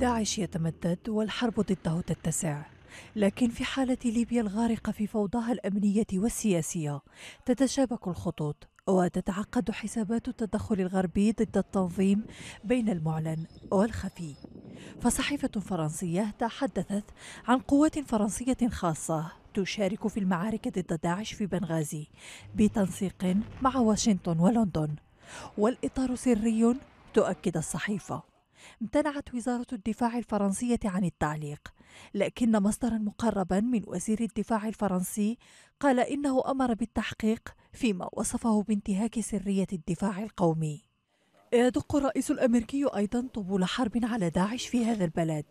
داعش يتمدد والحرب ضده تتسع لكن في حالة ليبيا الغارقة في فوضاها الأمنية والسياسية تتشابك الخطوط وتتعقد حسابات التدخل الغربي ضد التنظيم بين المعلن والخفي فصحيفة فرنسية تحدثت عن قوات فرنسية خاصة تشارك في المعارك ضد داعش في بنغازي بتنسيق مع واشنطن ولندن والإطار سري تؤكد الصحيفة امتنعت وزارة الدفاع الفرنسية عن التعليق، لكن مصدرا مقربا من وزير الدفاع الفرنسي قال إنه أمر بالتحقيق فيما وصفه بانتهاك سرية الدفاع القومي. يدق الرئيس الأمريكي أيضا طبول حرب على داعش في هذا البلد.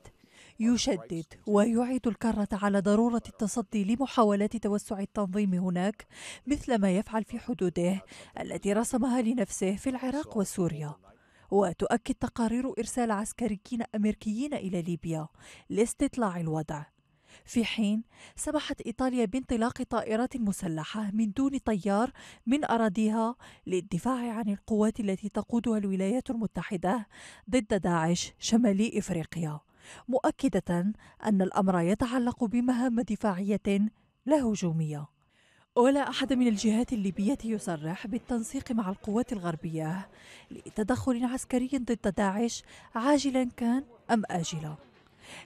يشدد ويعيد الكرة على ضرورة التصدي لمحاولات توسع التنظيم هناك مثل ما يفعل في حدوده التي رسمها لنفسه في العراق وسوريا وتؤكد تقارير إرسال عسكريين أمريكيين إلى ليبيا لاستطلاع الوضع في حين سمحت إيطاليا بانطلاق طائرات مسلحة من دون طيار من أراضيها للدفاع عن القوات التي تقودها الولايات المتحدة ضد داعش شمالي إفريقيا مؤكدة أن الأمر يتعلق بمهام دفاعية لا هجوميه ولا أحد من الجهات الليبية يصرح بالتنسيق مع القوات الغربية لتدخل عسكري ضد داعش عاجلا كان أم آجلا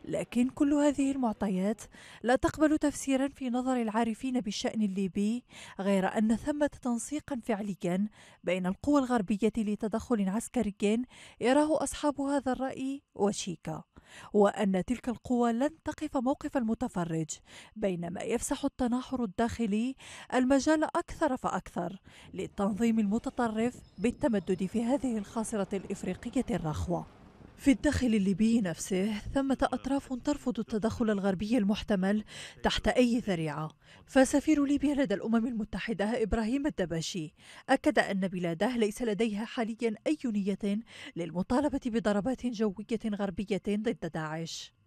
لكن كل هذه المعطيات لا تقبل تفسيرا في نظر العارفين بالشأن الليبي غير أن ثمة تنسيقا فعليا بين القوى الغربية لتدخل عسكري يراه أصحاب هذا الرأي وشيكا وأن تلك القوى لن تقف موقف المتفرج بينما يفسح التناحر الداخلي المجال أكثر فأكثر للتنظيم المتطرف بالتمدد في هذه الخاصرة الإفريقية الرخوة في الداخل الليبي نفسه ثمة أطراف ترفض التدخل الغربي المحتمل تحت أي ذريعة فسفير ليبيا لدى الأمم المتحدة إبراهيم الدباشي أكد أن بلاده ليس لديها حاليا أي نية للمطالبة بضربات جوية غربية ضد داعش